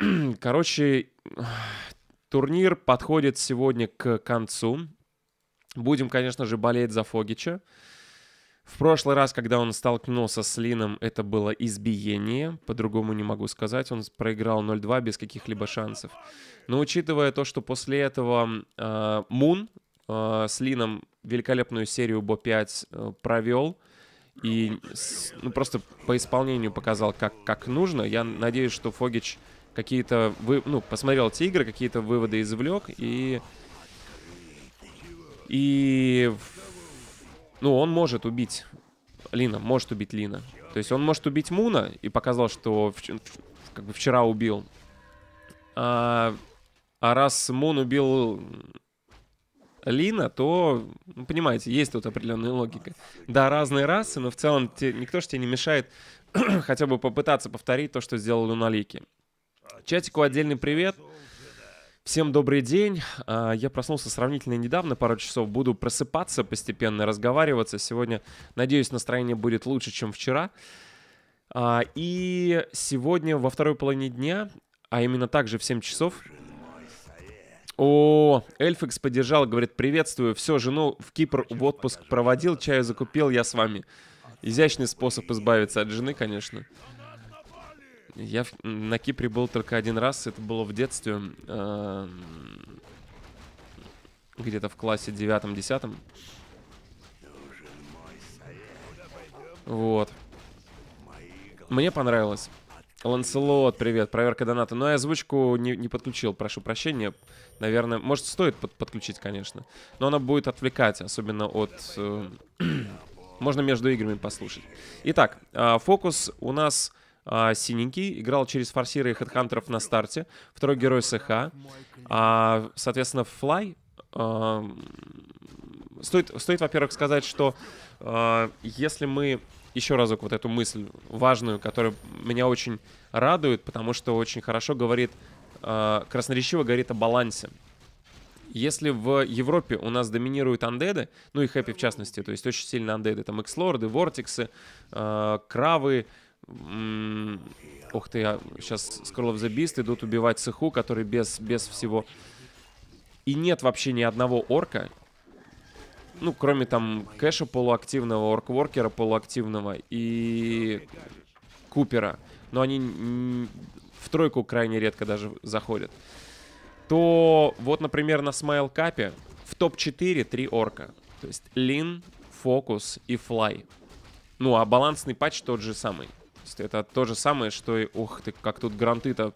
Короче, турнир подходит сегодня к концу. Будем, конечно же, болеть за Фогича. В прошлый раз, когда он столкнулся с Лином, это было избиение, по-другому не могу сказать. Он проиграл 0-2 без каких-либо шансов. Но учитывая то, что после этого э, Мун э, с Лином великолепную серию Бо-5 э, провел и с, ну, просто по исполнению показал, как, как нужно, я надеюсь, что Фогич какие-то... Вы... Ну, посмотрел эти игры, какие-то выводы извлек и... И... Ну, он может убить Лина, может убить Лина. То есть он может убить Муна и показал, что в... как бы вчера убил. А... а раз Мун убил Лина, то, ну, понимаете, есть тут определенная логика. Да, разные расы, но в целом те, никто же тебе не мешает хотя бы попытаться повторить то, что сделал Луналики. Чатику отдельный привет. Всем добрый день. А, я проснулся сравнительно недавно, пару часов. Буду просыпаться постепенно, разговариваться. Сегодня, надеюсь, настроение будет лучше, чем вчера. А, и сегодня во второй половине дня, а именно также в 7 часов, о, Эльфикс поддержал, говорит, приветствую, все, жену в Кипр в отпуск проводил, чаю закупил, я с вами. Изящный способ избавиться от жены, конечно. Я на Кипре был только один раз, это было в детстве, э, где-то в классе девятом-десятом. Вот. Мне понравилось. Ланселот, привет, проверка доната. Но ну, я озвучку не, не подключил, прошу прощения. Наверное, может, стоит под, подключить, конечно. Но она будет отвлекать, особенно от... Э, можно между играми послушать. Итак, э, фокус у нас а, синенький, играл через форсиры и хедхантеров на старте, второй герой СХ, а, соответственно, Флай. А, стоит, стоит во-первых, сказать, что а, если мы еще разок вот эту мысль важную, которая меня очень радует, потому что очень хорошо говорит, а, красноречиво говорит о балансе. Если в Европе у нас доминируют андеды, ну и хэппи в частности, то есть очень сильно андеды, там экслорды, вортиксы, э, кравы, М Ух ты, я сейчас Scroll of the идут убивать Сыху, который без, без всего. И нет вообще ни одного орка. Ну, кроме там Кэша полуактивного, Оркворкера полуактивного и Купера. Но они в тройку крайне редко даже заходят. То вот, например, на Смайл Капе в топ-4 три орка. То есть Лин, Фокус и Флай. Ну, а балансный патч тот же самый качестве. Это то же самое, что и... Ух ты, как тут гранты-то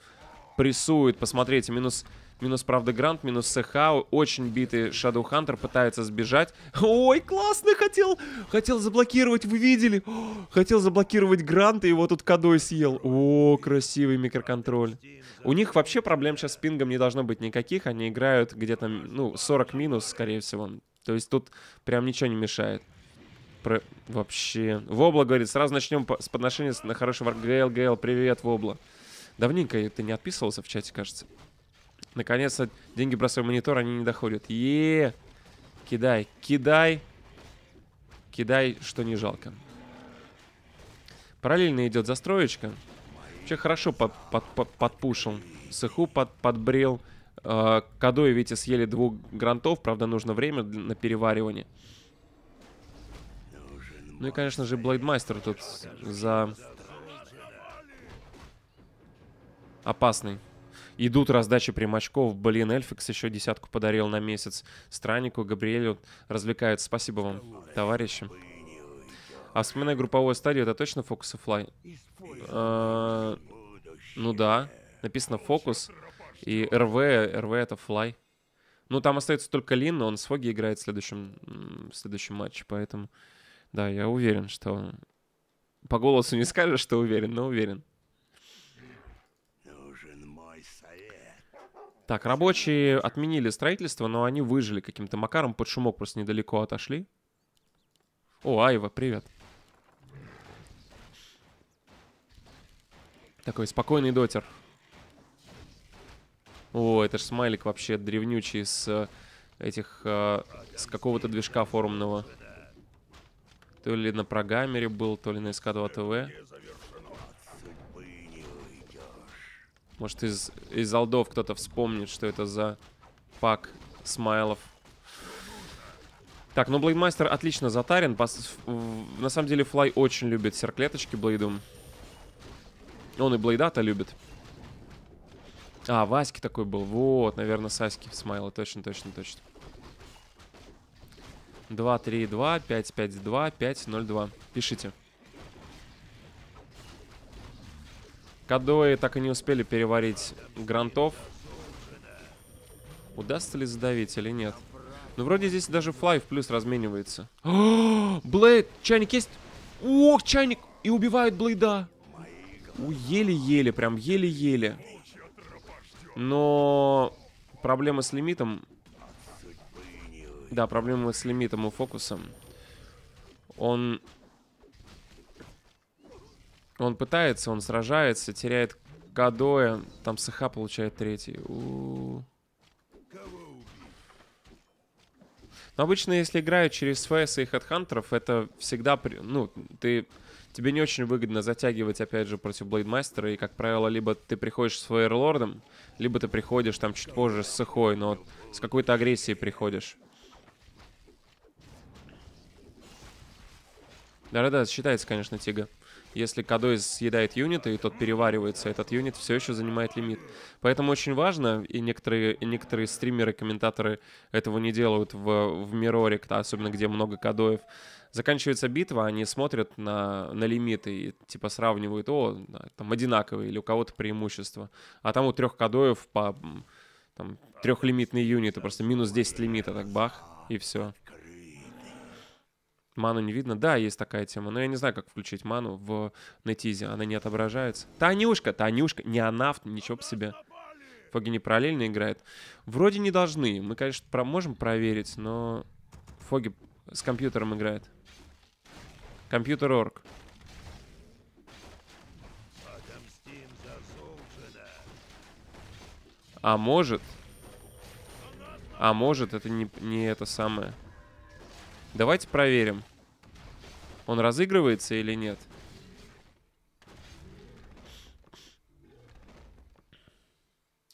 прессуют. Посмотрите, минус... Минус, правда, Грант, минус Сэхау. Очень битый Shadow Hunter пытается сбежать. Ой, классно! Хотел, хотел заблокировать, вы видели? Хотел заблокировать Грант, и его тут Кадой съел. О, красивый микроконтроль. У них вообще проблем сейчас с пингом не должно быть никаких. Они играют где-то, ну, 40 минус, скорее всего. То есть тут прям ничего не мешает про... Вообще. Вобла говорит, сразу начнем с подношения на хорошего варк. Гейл, Гейл, привет, Вобла. Давненько ты не отписывался в чате, кажется. Наконец-то деньги бросаю в монитор, они не доходят. Е, -е, Кидай, кидай. Кидай, что не жалко. Параллельно идет застроечка. Вообще хорошо под, под, под, подпушил. Сыху под, подбрел. Э, Кадо видите, съели двух грантов. Правда, нужно время на переваривание. Ну и, конечно же, Блейдмастер тут за... Опасный. Идут раздачи примачков. Блин, Эльфикс еще десятку подарил на месяц. Страннику, Габриэлю развлекают. Спасибо вам, товарищи. А вспоминая групповую стадию, это точно фокус и флай? Э, ну да. Написано фокус. И РВ, РВ это флай. Ну, там остается только Лин, но он с Фоги играет в следующем, в следующем матче, поэтому... Да, я уверен, что... По голосу не скажешь, что уверен, но уверен. Так, рабочие отменили строительство, но они выжили каким-то макаром, под шумок просто недалеко отошли. О, Айва, привет. Такой спокойный дотер. О, это ж смайлик вообще древнючий с э, этих... Э, с какого-то движка форумного. То ли на Прогамере был, то ли на СК2 а ТВ. Может, из, из алдов кто-то вспомнит, что это за пак смайлов. Так, ну Блейдмастер отлично затарен. Пос... На самом деле Флай очень любит серклеточки Блейду, Он и Блейда-то любит. А, Васьки такой был. Вот, наверное, Саськи смайлы. Точно, точно, точно. 232 552 502. Пишите. Кадои так и не успели переварить грантов. Удастся ли задавить или нет? Ну, вроде здесь даже флай в плюс разменивается. О, Чайник есть? ох чайник! И убивает Блейда! Еле-еле, прям еле-еле. Но проблема с лимитом да, проблема с лимитом и фокусом. Он... Он пытается, он сражается, теряет Кадоя. Там СХ получает третий. У -у -у. Но обычно, если играют через ФС и хедхантеров, это всегда... При... Ну, ты... Тебе не очень выгодно затягивать, опять же, против Блейдмастера. И, как правило, либо ты приходишь с Фаерлордом, либо ты приходишь там чуть позже с сухой, но с какой-то агрессией приходишь. Да-да-да, считается, конечно, тига. Если Кадой съедает юнит, и тот переваривается, этот юнит все еще занимает лимит. Поэтому очень важно, и некоторые, и некоторые стримеры, комментаторы этого не делают в, в Мирорик, особенно где много Кадоев. Заканчивается битва, они смотрят на, на лимиты и типа сравнивают, о, там одинаковые или у кого-то преимущество. А там у трех Кадоев по там, трехлимитные юниты, просто минус 10 лимита, так бах, и все. Ману не видно. Да, есть такая тема, но я не знаю, как включить ману в нетизе. Она не отображается. Танюшка, Танюшка, не анафт, ничего по себе. Фоги не параллельно играет. Вроде не должны. Мы, конечно, про можем проверить, но Фоги с компьютером играет. Компьютер орг. А может... А может, это не, не это самое. Давайте проверим. Он разыгрывается или нет?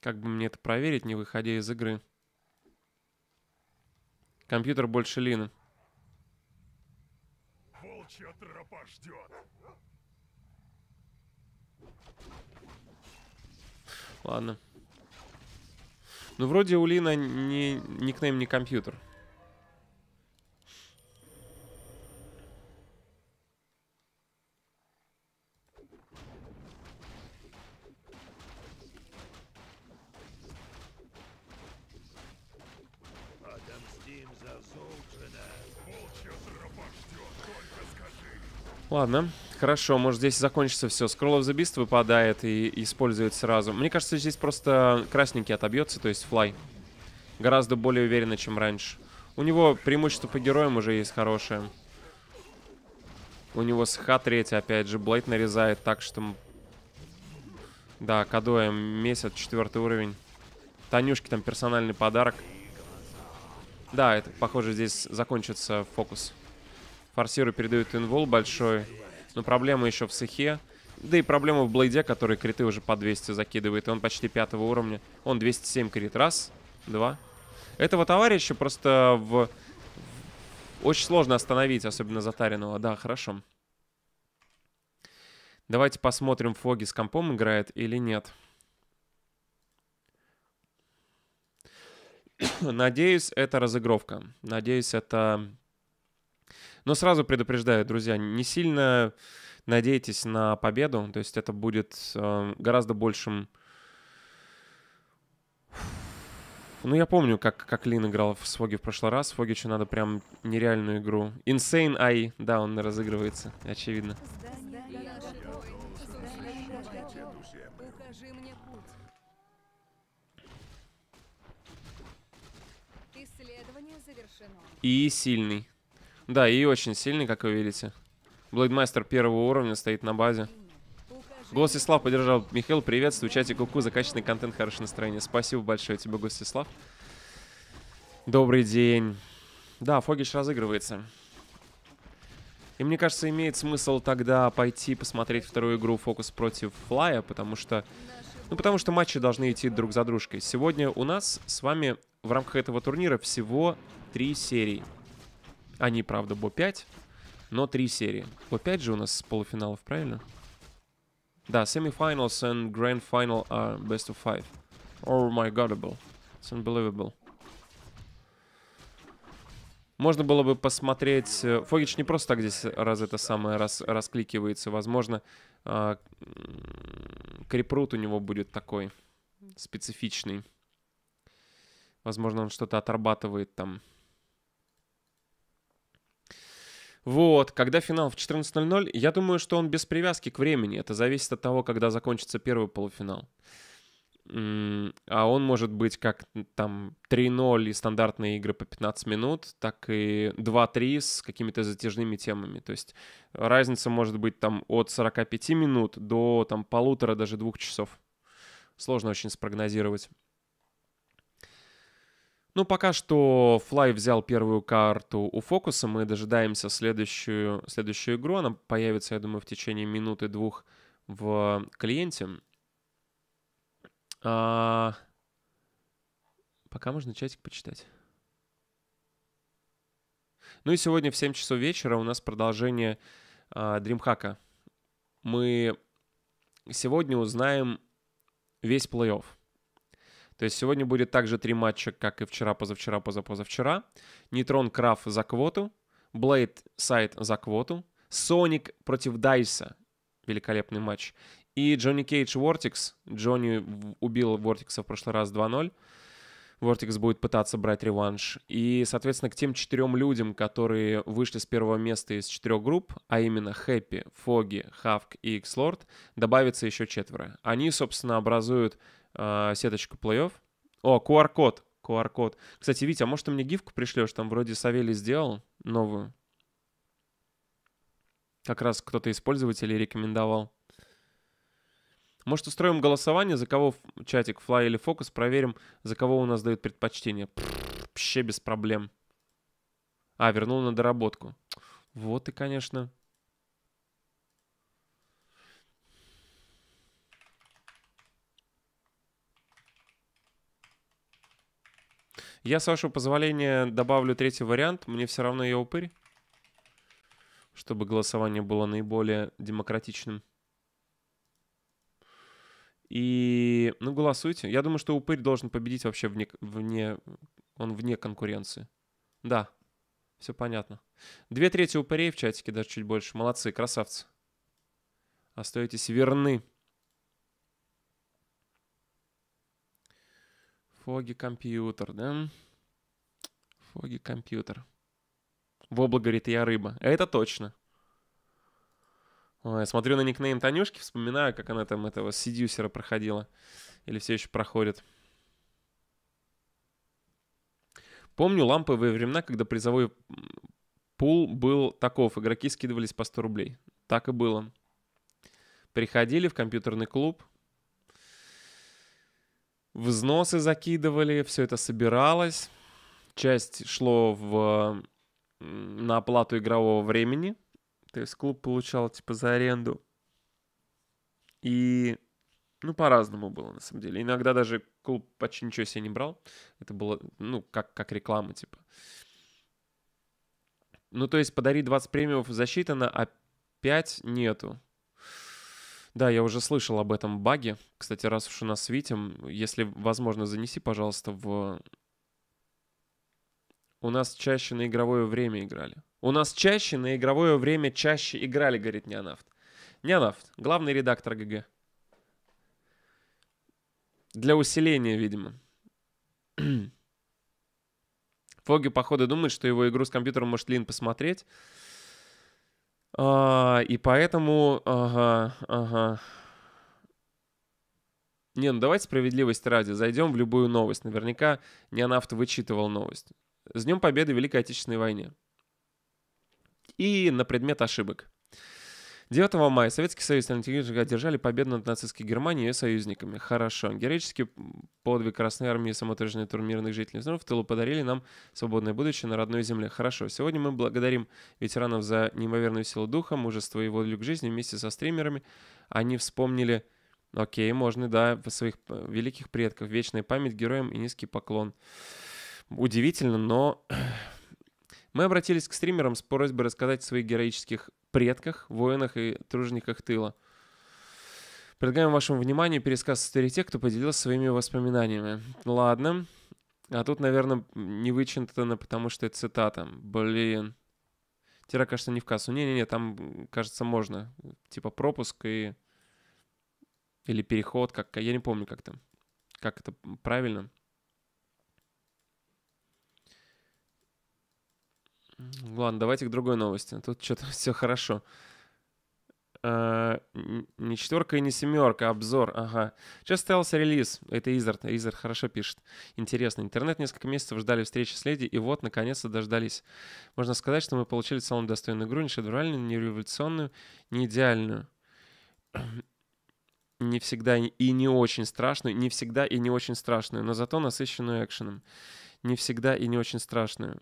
Как бы мне это проверить, не выходя из игры? Компьютер больше Лина. Волчья тропа ждет. Ладно. Ну, вроде у Лина не, никнейм не компьютер. Ладно, хорошо, может здесь закончится все. Scroll of the Beast выпадает и использует сразу. Мне кажется, здесь просто красненький отобьется, то есть флай. Гораздо более уверенно, чем раньше. У него преимущество по героям уже есть хорошее. У него с х третий, опять же, Блейд нарезает так, что... Да, Кадоем месяц, четвертый уровень. Танюшки там персональный подарок. Да, это, похоже, здесь закончится фокус. Форсиру передают инвол большой. Но проблема еще в сыхе. Да и проблема в Блейде, который криты уже по 200 закидывает. И он почти пятого уровня. Он 207 крит. Раз, два. Этого товарища просто в... Очень сложно остановить, особенно затаренного, Да, хорошо. Давайте посмотрим, Фоги с компом играет или нет. Надеюсь, это разыгровка. Надеюсь, это но сразу предупреждаю, друзья, не сильно надейтесь на победу, то есть это будет э, гораздо большим... Ну, я помню, как, как Лин играл в Своги в прошлый раз. Фогичу надо прям нереальную игру. Insane Ай, да, он разыгрывается, очевидно. И сильный. Да, и очень сильный, как вы видите. Блейдмастер первого уровня стоит на базе. Гостислав поддержал. Михаил, приветствую. Чатик Куку, закачанный контент, хорошее настроение. Спасибо большое тебе, Гостислав. Добрый день. Да, Фогич разыгрывается. И мне кажется, имеет смысл тогда пойти посмотреть вторую игру «Фокус против Флая», потому что... Ну, потому что матчи должны идти друг за дружкой. Сегодня у нас с вами в рамках этого турнира всего три серии. Они, правда, Бо-5, но три серии. Бо-5 же у нас с полуфиналов, правильно? Да, semifinals and grand final are best of five. Oh my god, It's unbelievable. Можно было бы посмотреть... Э, Фогич не просто так здесь раз это самое раз, раскликивается. Возможно, э, крипрут у него будет такой специфичный. Возможно, он что-то отрабатывает там. Вот, когда финал в 14.00, я думаю, что он без привязки к времени. Это зависит от того, когда закончится первый полуфинал. А он может быть как там 3-0 и стандартные игры по 15 минут, так и 2-3 с какими-то затяжными темами. То есть разница может быть там от 45 минут до там полутора, даже двух часов. Сложно очень спрогнозировать. Ну, пока что Флай взял первую карту у фокуса. Мы дожидаемся следующую, следующую игру. Она появится, я думаю, в течение минуты-двух в клиенте. А... Пока можно чатик почитать. Ну и сегодня в 7 часов вечера у нас продолжение Дримхака. DreamHack. Мы сегодня узнаем весь плей-офф. То есть сегодня будет также три матча, как и вчера, позавчера, позапозавчера. Нейтрон Краф за квоту, Блейд Сайт за квоту, Соник против Дайса, великолепный матч, и Джонни Кейдж Вортикс, Джонни убил Вортикса в прошлый раз 2-0, Вортикс будет пытаться брать реванш. И, соответственно, к тем четырем людям, которые вышли с первого места из четырех групп, а именно Хэппи, Фоги, Хавк и Икслорд, добавится еще четверо. Они, собственно, образуют э, сеточка плей-офф. О, QR-код. QR-код. Кстати, Витя, а может ты мне гифку пришлешь? Там вроде Савелий сделал новую. Как раз кто-то из пользователей рекомендовал. Может, устроим голосование, за кого чатик, флай или фокус, проверим, за кого у нас дают предпочтение. Пфф, вообще без проблем. А, вернул на доработку. Вот и, конечно, Я, с вашего позволения, добавлю третий вариант. Мне все равно я упырь. Чтобы голосование было наиболее демократичным. И, ну, голосуйте. Я думаю, что упырь должен победить вообще вне, вне, он вне конкуренции. Да, все понятно. Две трети упырей в чатике, даже чуть больше. Молодцы, красавцы. Остаетесь верны Фоги компьютер, да? Фоги компьютер. Вобла говорит, я рыба. Это точно. Ой, смотрю на никнейм Танюшки, вспоминаю, как она там этого сидюсера проходила. Или все еще проходит. Помню ламповые времена, когда призовой пул был таков. Игроки скидывались по 100 рублей. Так и было. Приходили в компьютерный клуб, Взносы закидывали, все это собиралось. Часть шло в, на оплату игрового времени. То есть клуб получал типа за аренду. И ну, по-разному было, на самом деле. Иногда даже клуб почти ничего себе не брал. Это было, ну, как, как реклама, типа. Ну, то есть подарить 20 премиумов засчитано, а 5 нету. Да, я уже слышал об этом баге. Кстати, раз уж у нас светим, если возможно, занеси, пожалуйста, в... У нас чаще на игровое время играли. У нас чаще на игровое время чаще играли, говорит Неонафт. Неонафт, главный редактор ГГ. Для усиления, видимо. Фоги, походу, думает, что его игру с компьютером может Лин посмотреть. А, и поэтому, ага, ага. Не, ну давайте справедливость ради. Зайдем в любую новость. Наверняка не Неонавт вычитывал новость. С Днем Победы в Великой Отечественной войне. И на предмет ошибок. 9 мая Советский Союз и антигречники одержали победу над нацистской Германией и ее союзниками. Хорошо. Героический подвиг Красной Армии и самоотверженный тур мирных жителей в тылу подарили нам свободное будущее на родной земле. Хорошо. Сегодня мы благодарим ветеранов за неимоверную силу духа, мужество и волю к жизни вместе со стримерами. Они вспомнили Окей, можно, да, своих э, великих предков. Вечная память героям и низкий поклон. Удивительно, но мы обратились к стримерам с просьбой рассказать о своих героических предках, воинах и тружениках тыла. Предлагаем вашему вниманию пересказ истории тех, кто поделился своими воспоминаниями. Ладно. А тут, наверное, не вычитано, потому что это цитата. Блин. Тира, кажется, не в кассу. Не-не-не, там, кажется, можно. Типа пропуск и... Или переход, как... Я не помню как там, Как это правильно. Ладно, давайте к другой новости. Тут что-то все хорошо. А, не четверка и не семерка, обзор, ага. Сейчас состоялся релиз, это Изард, Изард хорошо пишет. Интересно, интернет несколько месяцев ждали встречи с леди, и вот, наконец-то дождались. Можно сказать, что мы получили самую достойную игру, не шедевральную, не революционную, не идеальную. Не всегда и не очень страшную, не всегда и не очень страшную, но зато насыщенную экшеном. Не всегда и не очень страшную.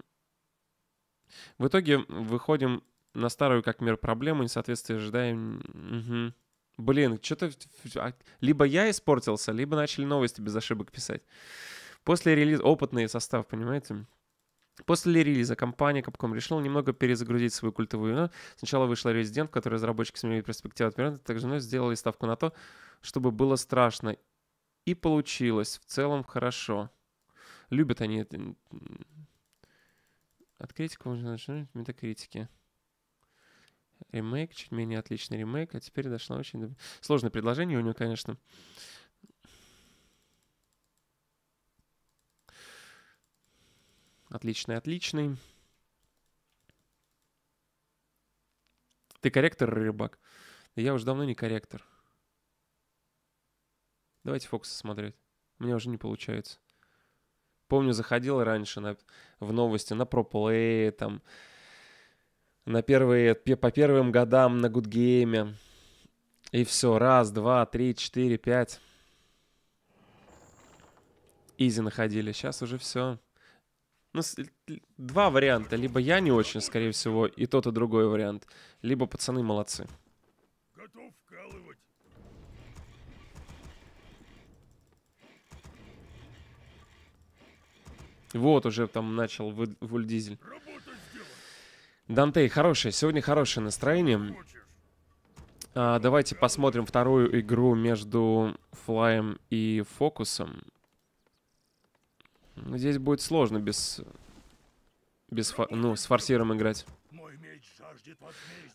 В итоге выходим на старую как мир проблему, несоответствие ожидаем. Угу. Блин, что-то... А, либо я испортился, либо начали новости без ошибок писать. После релиза... Опытный состав, понимаете? После релиза компания Capcom решила немного перезагрузить свою культовую игру. Сначала вышла резидент, в которой разработчики сменили перспективу от также но сделали ставку на то, чтобы было страшно. И получилось. В целом хорошо. Любят они это. От критика можно начинать метакритики. Ремейк, чуть менее отличный ремейк, а теперь дошло очень... Сложное предложение у него, конечно. Отличный, отличный. Ты корректор, рыбак? Я уже давно не корректор. Давайте фокусы смотреть. У меня уже не получается. Помню, заходил раньше на, в новости на ProPlay, там, на первые, по первым годам на Good Game И все, раз, два, три, четыре, пять. Изи находили. Сейчас уже все. Ну, два варианта. Либо я не очень, скорее всего, и тот, и другой вариант. Либо пацаны молодцы. Вот уже там начал Вульдизель. Дантей, хорошее. Сегодня хорошее настроение. А, давайте посмотрим вторую игру между Флаем и Фокусом. Здесь будет сложно без... без ну, с форсиром играть.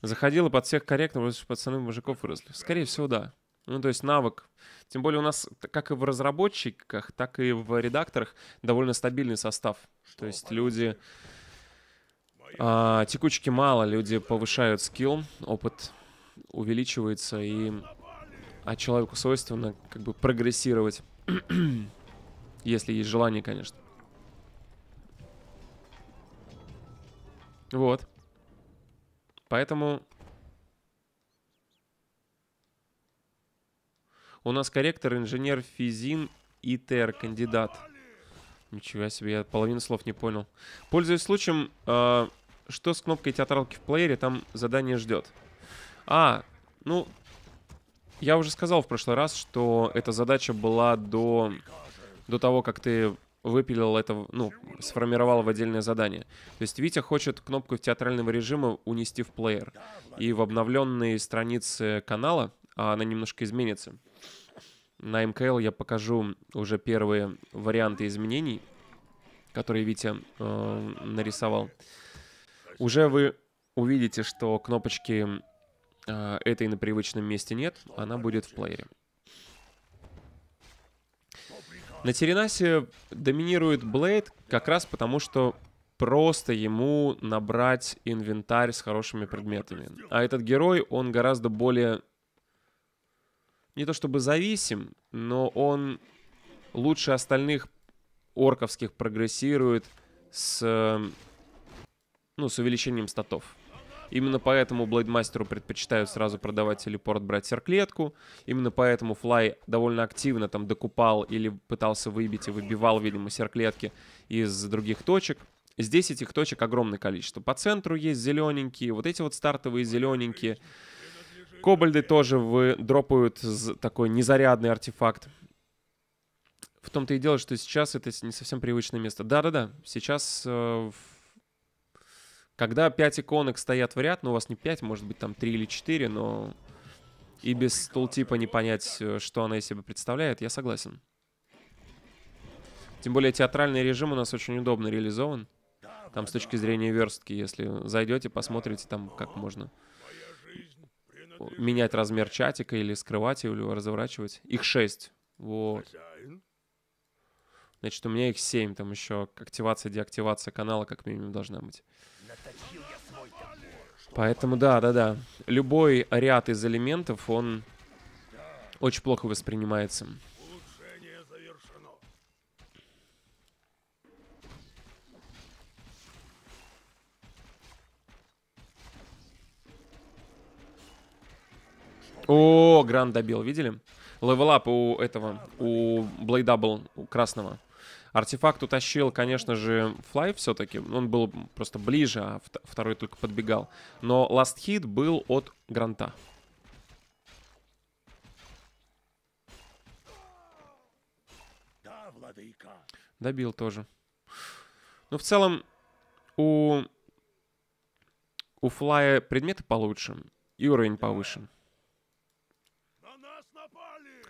Заходила под всех корректно, потому что пацаны мужиков выросли. Скорее всего, да. Ну, то есть навык. Тем более у нас, как и в разработчиках, так и в редакторах, довольно стабильный состав. Что то есть люди... А, текучки мало, люди повышают скилл, опыт увеличивается, и а человеку свойственно как бы прогрессировать, если есть желание, конечно. Вот. Поэтому У нас корректор, инженер Физин и тер кандидат. Ничего себе, я половину слов не понял. Пользуясь случаем, э, что с кнопкой театралки в плеере, там задание ждет. А, ну, я уже сказал в прошлый раз, что эта задача была до, до того, как ты выпилил это, ну, сформировал в отдельное задание. То есть Витя хочет кнопку театрального режима унести в плеер. И в обновленные страницы канала а, она немножко изменится. На МКЛ я покажу уже первые варианты изменений, которые Витя э, нарисовал. Уже вы увидите, что кнопочки э, этой на привычном месте нет, она будет в плеере. На Теренасе доминирует Блейд как раз потому, что просто ему набрать инвентарь с хорошими предметами. А этот герой, он гораздо более не то чтобы зависим, но он лучше остальных орковских прогрессирует с, ну, с увеличением статов. Именно поэтому Блейдмастеру предпочитают сразу продавать телепорт, брать серклетку. Именно поэтому Флай довольно активно там докупал или пытался выбить и выбивал, видимо, серклетки из других точек. Здесь этих точек огромное количество. По центру есть зелененькие, вот эти вот стартовые зелененькие. Кобальды тоже вы дропают такой незарядный артефакт. В том-то и дело, что сейчас это не совсем привычное место. Да-да-да, сейчас... Э, когда 5 иконок стоят в ряд, ну у вас не 5, может быть там 3 или 4, но и без тултипа не понять, э, что она из себя представляет, я согласен. Тем более театральный режим у нас очень удобно реализован. Там с точки зрения верстки, если зайдете, посмотрите там, как можно менять размер чатика или скрывать его, разворачивать. Их шесть. Вот. Значит, у меня их семь там еще активация, деактивация канала как минимум должна быть. Поэтому да, да, да. Любой ряд из элементов, он очень плохо воспринимается. О, Грант добил, видели? Левелап у этого, у Блейда был, у красного. Артефакт утащил, конечно же, Флай все-таки. Он был просто ближе, а второй только подбегал. Но ласт хит был от Гранта. Да, владыка. Добил тоже. Но ну, в целом, у, у Флая предметы получше и уровень повыше.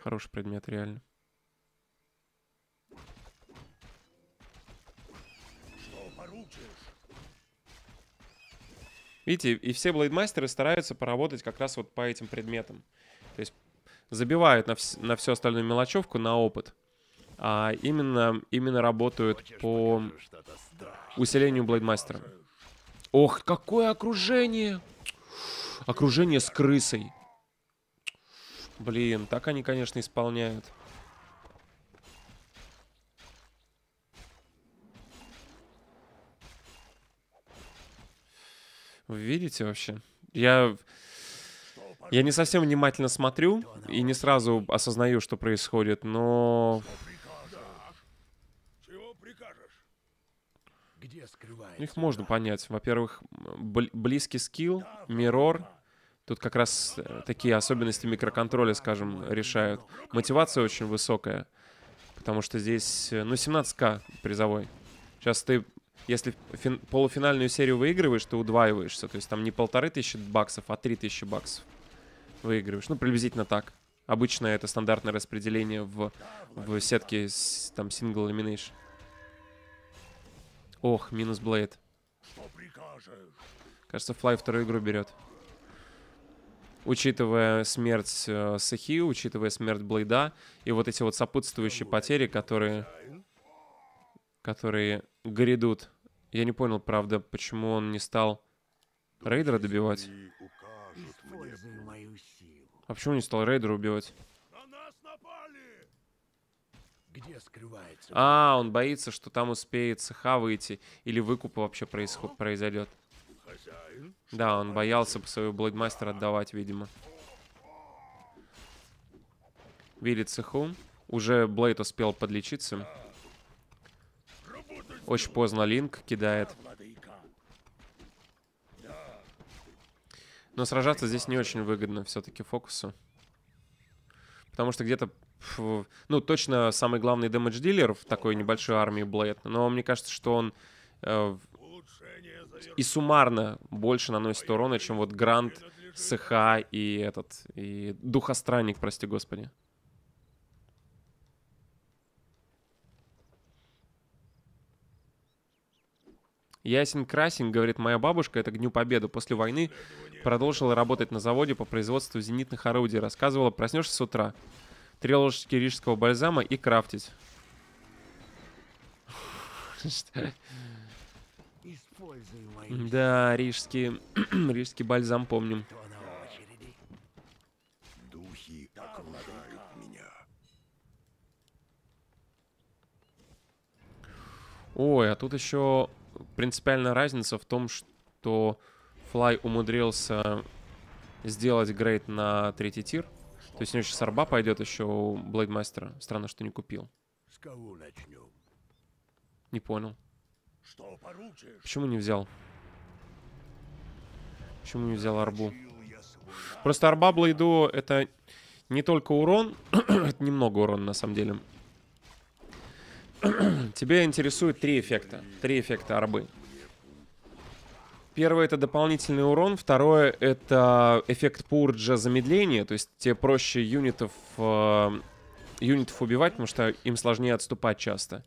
Хороший предмет, реально. Видите, и все блейдмастеры стараются поработать как раз вот по этим предметам. То есть забивают на, вс на всю остальную мелочевку, на опыт. А именно, именно работают Хочешь, по усилению блейдмастера. Ох, какое окружение! Окружение с крысой. Блин, так они, конечно, исполняют. Вы видите вообще? Я... Я не совсем внимательно смотрю и не сразу осознаю, что происходит, но... Их можно понять. Во-первых, близкий скилл, мирор, Тут как раз э, такие особенности микроконтроля, скажем, решают. Мотивация очень высокая, потому что здесь, э, ну, 17к призовой. Сейчас ты, если полуфинальную серию выигрываешь, ты удваиваешься. То есть там не полторы тысячи баксов, а три тысячи баксов выигрываешь. Ну, приблизительно так. Обычно это стандартное распределение в, в сетке с, там сингл elimination. Ох, минус Блейд. Кажется, Флай вторую игру берет учитывая смерть э, Сахи, учитывая смерть Блейда и вот эти вот сопутствующие потери, которые, которые грядут. Я не понял, правда, почему он не стал рейдера добивать. А почему не стал рейдера убивать? Где скрывается? А, он боится, что там успеет СХ выйти или выкуп вообще происход... произойдет. Да, он боялся по своему Блэдмастера отдавать, видимо. Видит цеху. Уже Блейд успел подлечиться. Очень поздно Линк кидает. Но сражаться здесь не очень выгодно все-таки фокусу. Потому что где-то... Ну, точно самый главный дэмэдж-дилер в такой небольшой армии Блейд. Но мне кажется, что он э, и суммарно больше наносит урона, чем вот Грант, СХ и этот, и Духостранник, прости господи. Ясен Красин, говорит, моя бабушка, это к Дню Победы, после войны продолжила работать на заводе по производству зенитных орудий. Рассказывала, проснешься с утра, три ложечки рижского бальзама и крафтить. Да, рижский, рижский бальзам помним. Ой, а тут еще принципиальная разница в том, что Флай умудрился сделать грейд на третий тир. То есть у него сейчас арба пойдет еще у Блейдмастера. Странно, что не купил. С кого начнем? Не понял. Что Почему не взял? Почему не взял арбу? Просто арба Блейду это не только урон, это немного урона на самом деле. Тебе интересуют три эффекта. Три эффекта арбы. Первое это дополнительный урон, второе это эффект пурджа замедления, то есть тебе проще юнитов, э, юнитов убивать, потому что им сложнее отступать часто.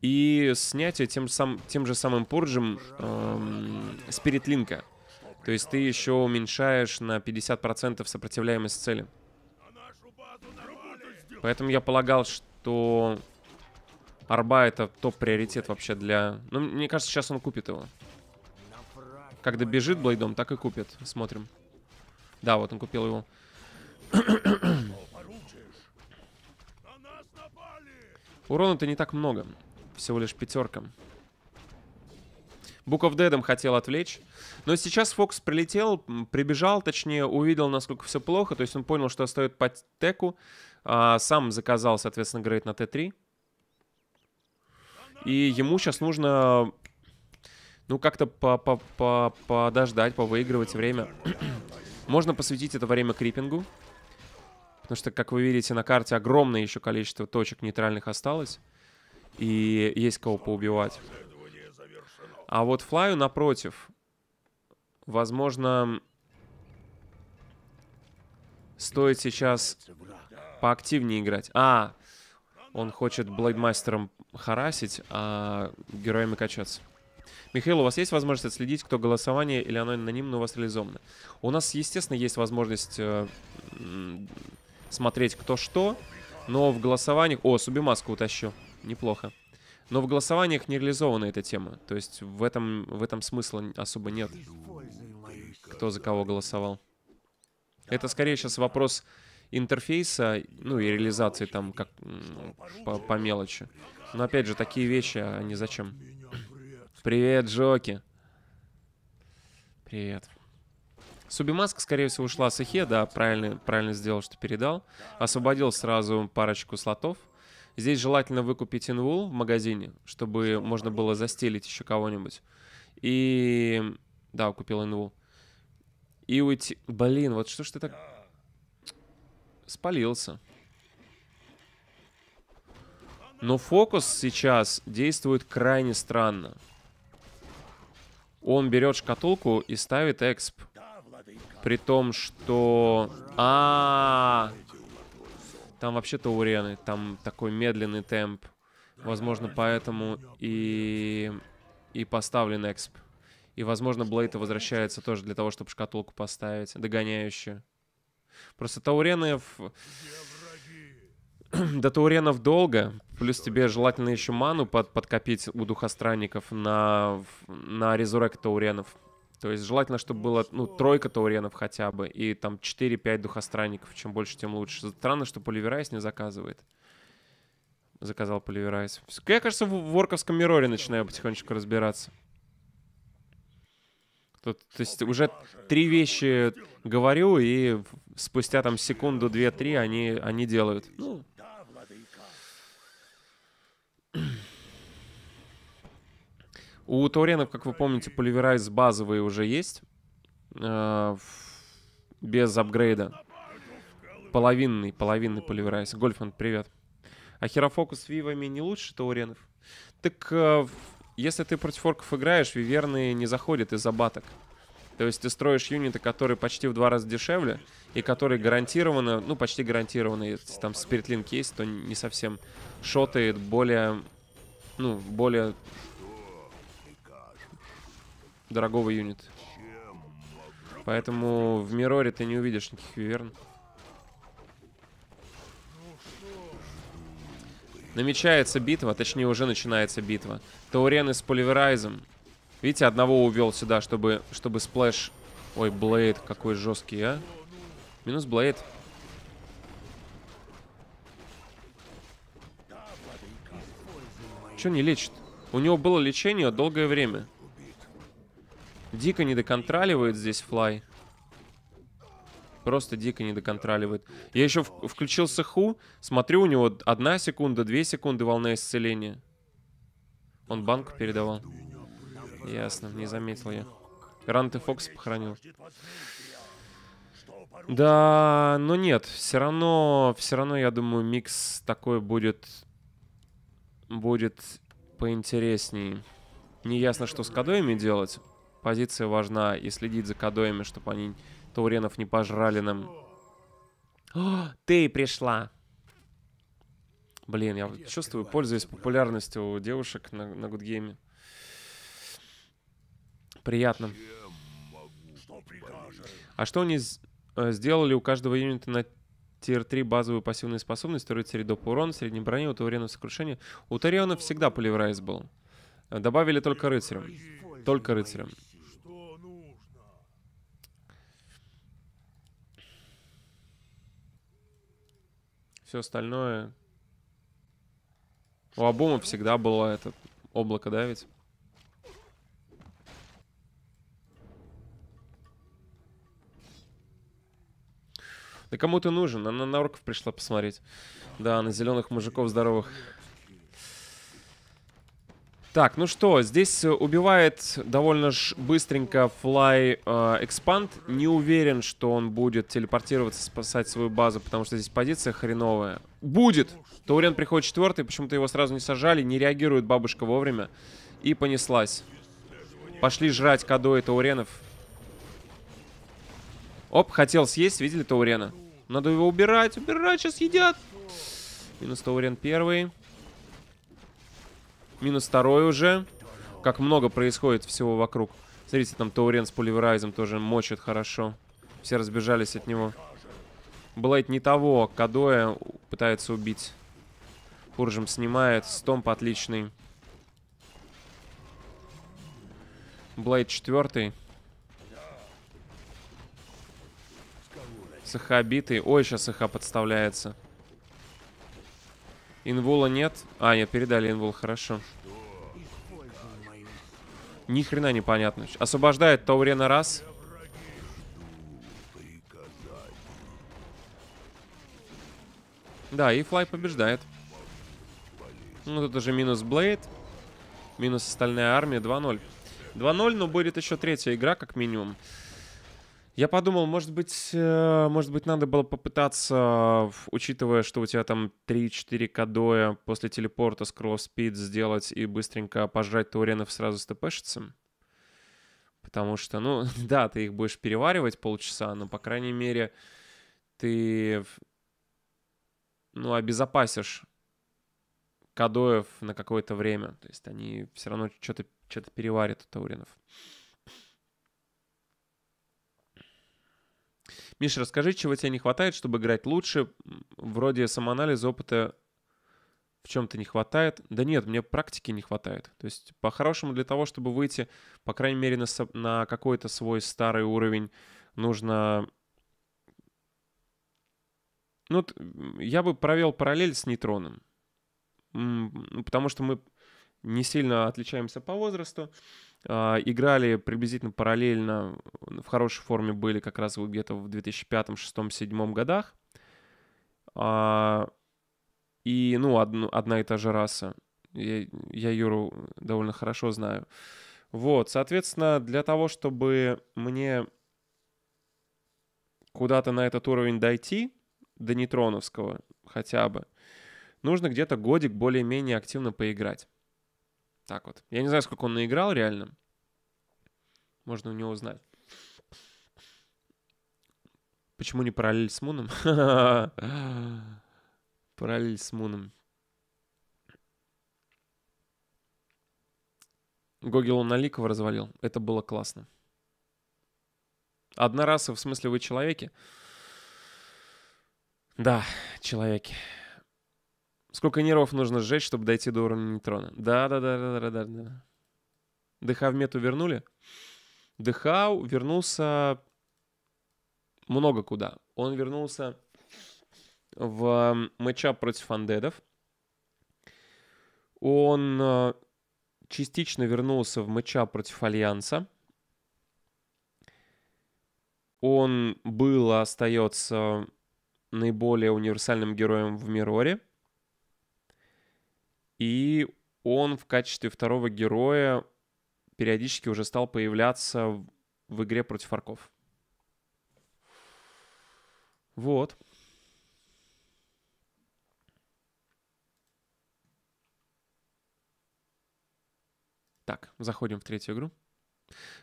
И снятие тем, сам, тем же самым пурджем э, эм, спиритлинка. То есть ты еще уменьшаешь на 50% сопротивляемость цели. Поэтому я полагал, что Арба это топ-приоритет вообще для... Ну, мне кажется, сейчас он купит его. Как бежит Блейдом, так и купит. Смотрим. Да, вот он купил его. Урона-то не так много. Всего лишь пятерка. Пятерка. Book of Dead хотел отвлечь. Но сейчас Фокс прилетел, прибежал, точнее, увидел, насколько все плохо. То есть он понял, что остается по теку. А, сам заказал, соответственно, грейд на Т3. И ему сейчас нужно, ну, как-то по -по -по подождать, повыигрывать время. Можно посвятить это время крипингу. Потому что, как вы видите, на карте огромное еще количество точек нейтральных осталось. И есть кого поубивать. А вот флаю напротив. Возможно, стоит сейчас поактивнее играть. А, он хочет блейдмастером харасить, а героями качаться. Михаил, у вас есть возможность отследить, кто голосование или оно анонимно у вас реализовано? У нас, естественно, есть возможность э, смотреть кто что, но в голосованиях... О, Субимаску утащу. Неплохо. Но в голосованиях не реализована эта тема. То есть в этом, в этом смысла особо нет, кто за кого голосовал. Это скорее сейчас вопрос интерфейса, ну и реализации там как по, по мелочи. Но опять же, такие вещи, они а зачем? Привет, Джоки. Привет. Субимаска, скорее всего, ушла с эхе, да, правильно, правильно сделал, что передал. Освободил сразу парочку слотов. Здесь желательно выкупить инвул в магазине, чтобы можно было застелить еще кого-нибудь. И... Да, купил инвул. И уйти... Блин, вот что ж ты так... Спалился. Но фокус сейчас действует крайне странно. Он берет шкатулку и ставит эксп. При том, что... А, -а, -а там вообще Таурены, там такой медленный темп. Возможно, поэтому и, и поставлен эксп. И, возможно, Блейта возвращается тоже для того, чтобы шкатулку поставить, догоняющую. Просто Таурены... До Тауренов долго, плюс тебе желательно еще ману под, подкопить у Духостранников на, на резурект Тауренов. То есть желательно, чтобы ну было, ну, тройка тауренов хотя бы, и там 4-5 духостранников, чем больше, тем лучше. Странно, что Поливерайс не заказывает. Заказал Поливерайс. Я, кажется, в ворковском Мироре начинаю потихонечку разбираться. Тут, то есть уже три вещи говорю, и спустя там секунду, две, три они, они делают. Ну. У тауренов, как вы помните, поливерайз базовые уже есть. Э, без апгрейда. Половинный, половинный поливерайз. Гольфман, привет. А херофокус с вивами не лучше тауренов? Так, э, если ты против орков играешь, виверны не заходят из-за баток. То есть ты строишь юниты, которые почти в два раза дешевле, и которые гарантированно, ну, почти гарантированно, если там спиритлинг есть, то не совсем шотает более, ну, более дорогого юнита. Поэтому в Мироре ты не увидишь никаких виверн. Намечается битва, точнее уже начинается битва. Таурены с поливерайзом. Видите, одного увел сюда, чтобы, чтобы сплэш... Ой, Блейд, какой жесткий, а. Минус Блейд. Че не лечит? У него было лечение долгое время. Дико не доконтроливает здесь флай. Просто дико не доконтроливает. Я еще в- включился ху. Смотрю, у него одна секунда, две секунды волны исцеления. Он банку передавал. Ясно, не заметил я. Ранты Фокс похоронил. Да, но нет, все равно, все равно, я думаю, микс такой будет, будет поинтереснее. Не ясно, что с кадоями делать позиция важна. И следить за кадоями, чтобы они тауренов не пожрали нам. О, ты пришла! Блин, я вот чувствую, пользуюсь популярностью у девушек на, на Game Приятно. А что они э, сделали у каждого юнита на тир 3 базовую пассивную способность, второй тир доп. урон, средней брони, у Таурена сокрушение. У Тариона всегда поливрайз был. Добавили только рыцарем. Только рыцарем. Все остальное... У Абума всегда было это облако, да, ведь? Да кому ты нужен? Она на уроков пришла посмотреть. Да, на зеленых мужиков здоровых. Так, ну что, здесь э, убивает довольно ж быстренько Fly э, Expand. Не уверен, что он будет телепортироваться, спасать свою базу, потому что здесь позиция хреновая. Будет! Таурен приходит четвертый, почему-то его сразу не сажали, не реагирует бабушка вовремя. И понеслась. Пошли жрать Кадо и Тауренов. Оп, хотел съесть, видели Таурена? Надо его убирать, убирать, сейчас едят. Минус Таурен первый. Минус второй уже. Как много происходит всего вокруг. Смотрите, там Таурен с пульверайзом тоже мочит хорошо. Все разбежались от него. Блэйд не того, а Кадоя пытается убить. Фуржем снимает, стомп отличный. Блейд четвертый. Саха битый. Ой, сейчас Саха подставляется. Инвола нет. А, я передали инвол, хорошо. Ни хрена непонятно. Освобождает Таурена раз. Да, и Флай побеждает. Ну, тут уже минус Блейд. Минус остальная армия. 2-0. 2-0, но будет еще третья игра, как минимум. Я подумал, может быть, э, может быть, надо было попытаться, э, учитывая, что у тебя там 3-4 кадоя после телепорта с кросс-спид сделать и быстренько пожрать тауренов сразу с тпшицем. Потому что, ну, да, ты их будешь переваривать полчаса, но, по крайней мере, ты, ну, обезопасишь кадоев на какое-то время. То есть они все равно что-то что переварят у тауринов. Миша, расскажи, чего тебе не хватает, чтобы играть лучше, вроде самоанализа, опыта в чем-то не хватает. Да нет, мне практики не хватает. То есть, по-хорошему, для того, чтобы выйти, по крайней мере, на, на какой-то свой старый уровень, нужно... Ну, я бы провел параллель с нейтроном. Ну, потому что мы не сильно отличаемся по возрасту. А, играли приблизительно параллельно, в хорошей форме были как раз где-то в 2005, 2006, 2007 годах. А, и, ну, одна и та же раса. Я, я Юру довольно хорошо знаю. Вот, соответственно, для того, чтобы мне куда-то на этот уровень дойти, до нейтроновского хотя бы, нужно где-то годик более-менее активно поиграть. Так вот. Я не знаю, сколько он наиграл реально. Можно у него узнать. Почему не параллель с Муном? параллель с Муном. Гогелу Наликова развалил. Это было классно. Одна раса, в смысле, вы человеки? Да, человеки. Сколько нервов нужно сжечь, чтобы дойти до уровня нейтрона? Да-да-да-да-да-да. ДХ в мету вернули? ДХ вернулся много куда. Он вернулся в эм, матчап против андедов. Он э, частично вернулся в матчап против Альянса. Он был остается наиболее универсальным героем в Мироре. И он в качестве второго героя периодически уже стал появляться в, в игре против орков. Вот. Так, заходим в третью игру.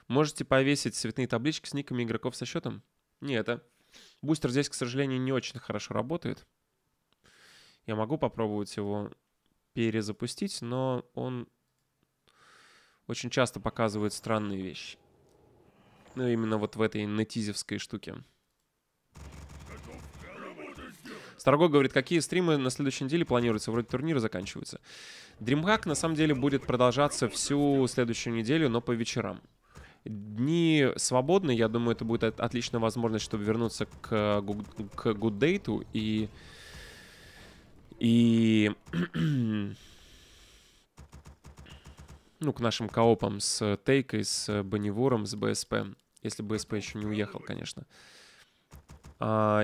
Можете повесить цветные таблички с никами игроков со счетом? Нет, это... А? Бустер здесь, к сожалению, не очень хорошо работает. Я могу попробовать его перезапустить, но он очень часто показывает странные вещи. Ну, именно вот в этой Натизевской штуке. Старогой говорит, какие стримы на следующей неделе планируются? Вроде турниры заканчиваются. Dreamhack на самом деле будет продолжаться всю следующую неделю, но по вечерам. Дни свободны, я думаю, это будет отличная возможность, чтобы вернуться к, э, к Good Date и и... ну, к нашим коопам с э, Тейкой, с э, Боннивором, с БСП. Если БСП еще не уехал, конечно. А,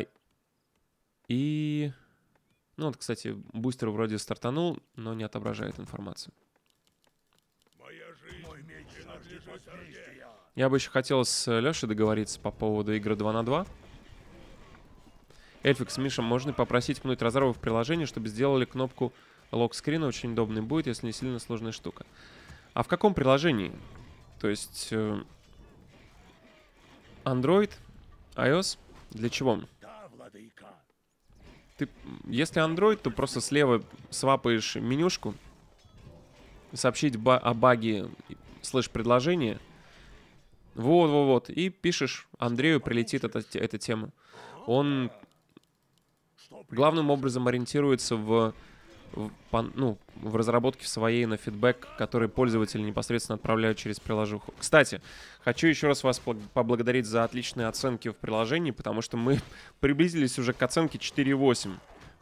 и... Ну вот, кстати, бустер вроде стартанул, но не отображает информацию. Я бы еще хотел с э, Лешей договориться по поводу игры 2 на 2. Эльфикс, Миша, можно попросить пнуть разрывы в приложении, чтобы сделали кнопку лог-скрина Очень удобный будет, если не сильно сложная штука. А в каком приложении? То есть... Э, Android? iOS? Для чего? Ты, если Android, то просто слева свапаешь менюшку, сообщить ба о баге, слышь предложение. Вот-вот-вот. И пишешь, Андрею прилетит эта, эта тема. Он главным образом ориентируется в, в, ну, в разработке своей на фидбэк, который пользователи непосредственно отправляют через приложуху. Кстати, хочу еще раз вас поблагодарить за отличные оценки в приложении, потому что мы приблизились уже к оценке 4.8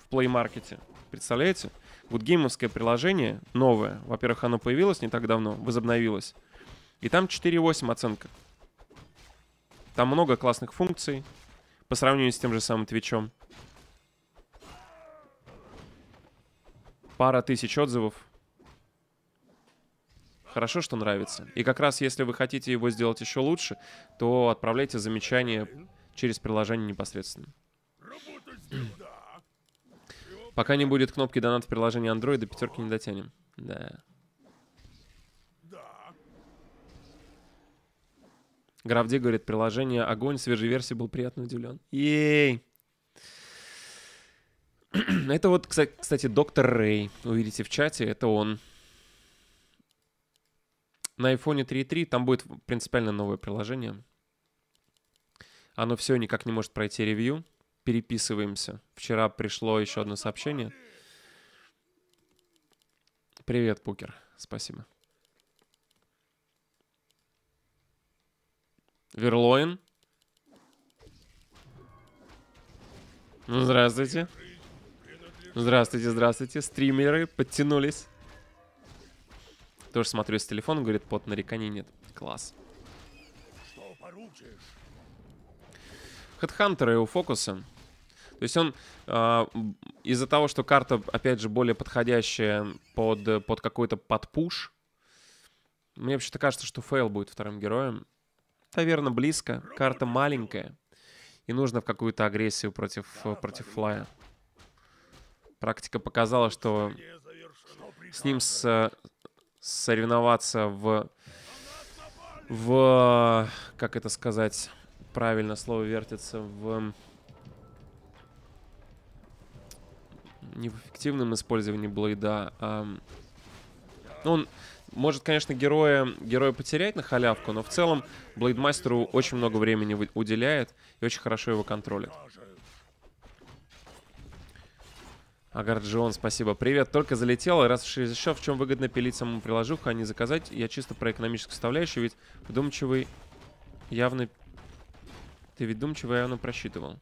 в Play Market. Представляете? Вот геймовское приложение новое. Во-первых, оно появилось не так давно, возобновилось. И там 4.8 оценка. Там много классных функций по сравнению с тем же самым Твичом. Пара тысяч отзывов. Хорошо, что нравится. И как раз если вы хотите его сделать еще лучше, то отправляйте замечания через приложение непосредственно. Пока не будет кнопки донат в приложении Android, до пятерки не дотянем. Да. Гравди говорит, приложение огонь, свежей версии был приятно удивлен. Ей! это вот, кстати, доктор Рэй. Увидите в чате, это он. На iPhone 3.3 там будет принципиально новое приложение. Оно все никак не может пройти ревью. Переписываемся. Вчера пришло еще одно сообщение. Привет, Пукер. Спасибо. Верлоин. Ну, здравствуйте. Здравствуйте, здравствуйте. Стримеры подтянулись. Тоже смотрю с телефона, говорит, под нареканий нет. Класс. Хедхантеры у фокуса. То есть он э, из-за того, что карта, опять же, более подходящая под, под какой-то подпуш, мне вообще-то кажется, что фейл будет вторым героем. Таверна близко, карта маленькая, и нужно в какую-то агрессию против, против флая. Практика показала, что с ним с, соревноваться в, в, как это сказать, правильно слово вертится, в не в эффективном использовании Блейда, а... Ну, он может, конечно, героя, героя потерять на халявку, но в целом Блейдмастеру очень много времени уделяет и очень хорошо его контролит. Агарджион, спасибо. Привет, только залетел. И раз еще в чем выгодно пилить самому приложуху, а не заказать, я чисто про экономическую составляющую, ведь вдумчивый явно... Ты ведь думчиво явно просчитывал.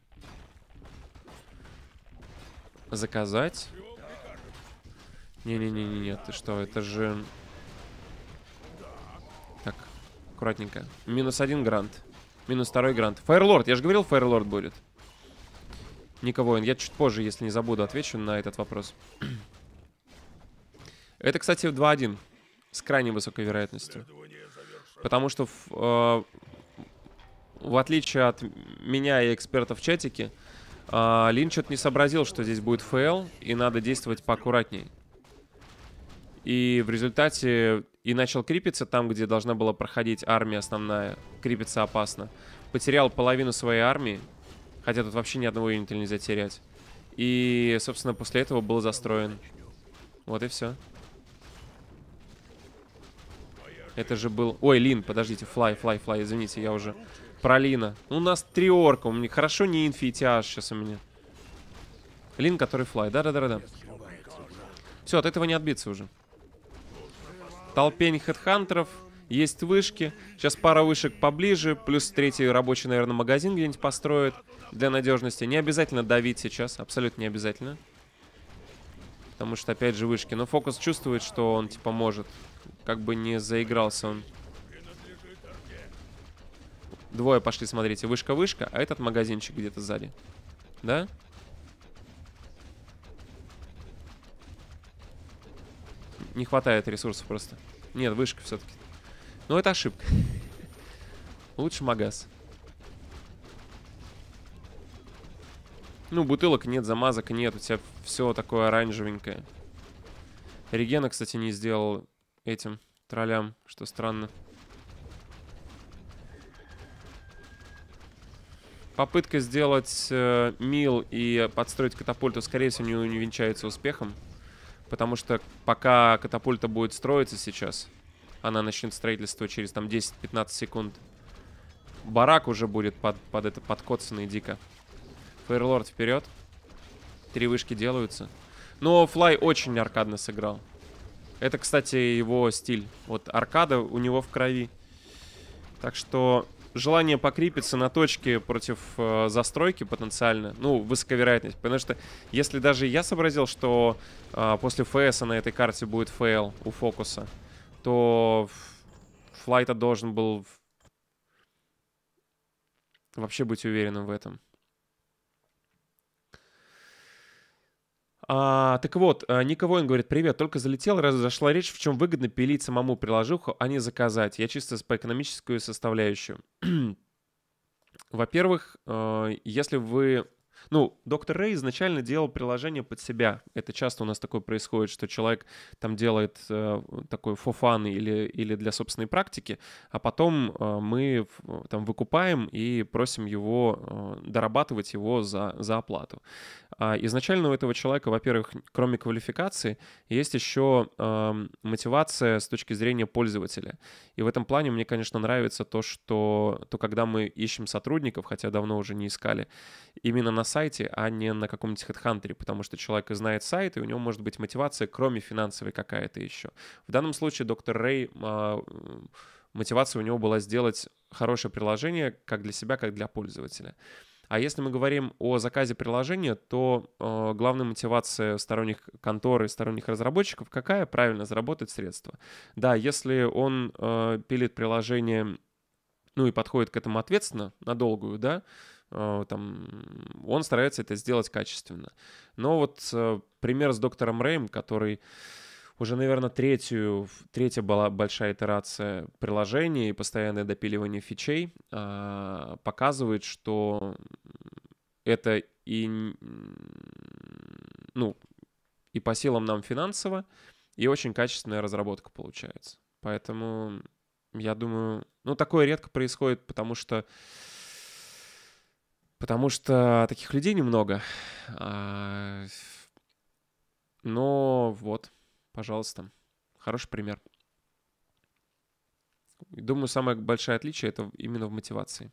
Заказать? Не-не-не-не, ты что, это же... Так, аккуратненько. Минус один грант. Минус второй грант. Фаерлорд, я же говорил, Фаерлорд будет. Никого. Я чуть позже, если не забуду, отвечу на этот вопрос. Это, кстати, 2-1. С крайне высокой вероятностью. Потому что, в, э, в отличие от меня и экспертов в чатике, э, Лин что-то не сообразил, что здесь будет фейл, и надо действовать поаккуратней. И в результате и начал крипиться там, где должна была проходить армия основная. Крипиться опасно. Потерял половину своей армии, Хотя тут вообще ни одного юнита нельзя терять. И, собственно, после этого был застроен. Вот и все. Это же был... Ой, Лин, подождите, флай, флай, флай, извините, я уже... Про Лина. Ну, у нас три орка, у меня хорошо не инфи и тиаж сейчас у меня. Лин, который флай, да-да-да-да. Все, от этого не отбиться уже. Толпень хедхантеров. Есть вышки. Сейчас пара вышек поближе, плюс третий рабочий, наверное, магазин где-нибудь построит для надежности. Не обязательно давить сейчас, абсолютно не обязательно. Потому что, опять же, вышки. Но фокус чувствует, что он, типа, может. Как бы не заигрался он. Двое пошли, смотрите. Вышка-вышка, а этот магазинчик где-то сзади. Да? Не хватает ресурсов просто. Нет, вышка все-таки. Но ну, это ошибка. Лучше магаз. Ну, бутылок нет, замазок нет, у тебя все такое оранжевенькое. Регена, кстати, не сделал этим троллям, что странно. Попытка сделать э, мил и подстроить катапульту, скорее всего, не, не венчается успехом. Потому что пока катапульта будет строиться сейчас, она начнет строительство через там 10-15 секунд. Барак уже будет под, под это подкоцанный дико. Фейерлорд вперед. Три вышки делаются. Но Флай очень аркадно сыграл. Это, кстати, его стиль. Вот аркада у него в крови. Так что желание покрепиться на точке против э, застройки потенциально, ну, высокая вероятность. Потому что если даже я сообразил, что э, после ФС а на этой карте будет фейл у фокуса, что Флайта должен был вообще быть уверенным в этом. А, так вот, э, Ника Воин говорит, привет, только залетел, раз зашла речь, в чем выгодно пилить самому приложуху, а не заказать. Я чисто по экономическую составляющую. Во-первых, э, если вы ну, доктор Рэй изначально делал приложение под себя. Это часто у нас такое происходит, что человек там делает э, такой фофан или, или для собственной практики, а потом э, мы в, там выкупаем и просим его э, дорабатывать его за, за оплату. А изначально у этого человека, во-первых, кроме квалификации, есть еще э, мотивация с точки зрения пользователя. И в этом плане мне, конечно, нравится то, что то, когда мы ищем сотрудников, хотя давно уже не искали, именно на сайте, а не на каком-нибудь хедхантере, потому что человек знает сайт, и у него может быть мотивация, кроме финансовой, какая-то еще. В данном случае доктор Рэй а, мотивация у него была сделать хорошее приложение как для себя, как для пользователя. А если мы говорим о заказе приложения, то э, главная мотивация сторонних контор и сторонних разработчиков какая? Правильно заработать средства. Да, если он э, пилит приложение, ну и подходит к этому ответственно, на долгую, да, э, Э, там, он старается это сделать качественно. Но вот э, пример с доктором Рэем, который уже, наверное, третью, третья была большая итерация приложения и постоянное допиливание фичей а, показывает, что это и, ну, и по силам нам финансово, и очень качественная разработка получается. Поэтому я думаю, ну, такое редко происходит, потому что потому что таких людей немного. А, но вот, пожалуйста, хороший пример. Думаю, самое большое отличие это именно в мотивации.